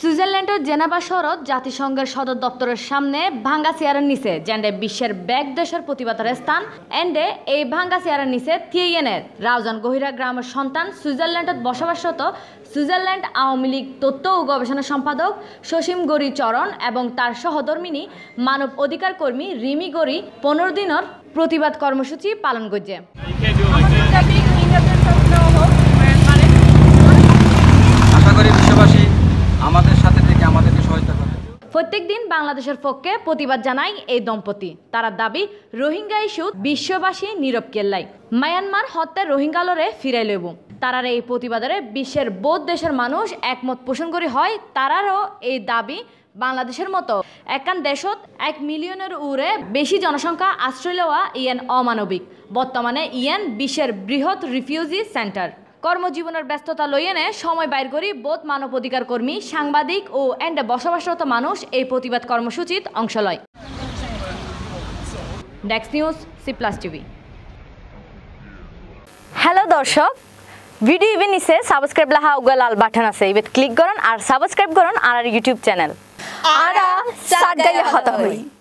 সুইজারল্যান্ডের জেনাবা শহরত জাতিসংঘের সদর দপ্তরের সামনে ভাঙ্গা চেয়ারের নিচে জেন্ডে বিশ্বের ব্যাগ দেশের প্রতিবাদের স্থান এন্ডে এই ভাঙ্গা চেয়ারের নিচে থিয়েনের রাউজান গহিরা গ্রামের সন্তান সুইজারল্যান্ডত বসবাসরত সুইজারল্যান্ড আওয়ামী লীগ তথ্য ও গবেষণা সম্পাদক সসীম গরি চরণ এবং তার সহধর্মিনী মানব অধিকার কর্মী রিমি গরি পনেরো দিনের প্রতিবাদ কর্মসূচি পালন করছে আশা করি বিশ্ববাসী প্রত্যেক দিন বাংলাদেশের পক্ষে প্রতিবাদ জানায় এই দম্পতি তারা দাবি রোহিঙ্গা ইস্যু বিশ্ববাসী নীরব কেল্লাই মায়ানমার হত্যা রোহিঙ্গা লড়ে ফিরাই লেব তারার এই প্রতিবাদে বিশ্বের বোধ দেশের মানুষ একমত পোষণ করি হয় তারারও এই দাবি বাংলাদেশের মতো একান দেশত এক মিলিয়নের উড়ে বেশি জনসংখ্যা আশ্রয় লওয়া ইয়েন অমানবিক বর্তমানে ইয়েন বিশ্বের বৃহৎ রিফিউজি সেন্টার কর্মজীবনের ব্যস্ততা লইয়েনে সময় বাইর করি বোধ মানব অধিকার কর্মী সাংবাদিক ও এন্ডে বসবাসরত মানুষ এই প্রতিবাদ কর্মসূচিত অংশ লয় ডেক্স news C plus TV hello দর্শক ভিডিও ইভেন নিচে সাবস্ক্রাইব লাহা উগা লাল বাটন আছে ইভেন ক্লিক করুন আর সাবস্ক্রাইব করুন আর ইউটিউব চ্যানেল আর সাগাইয়া হতা হই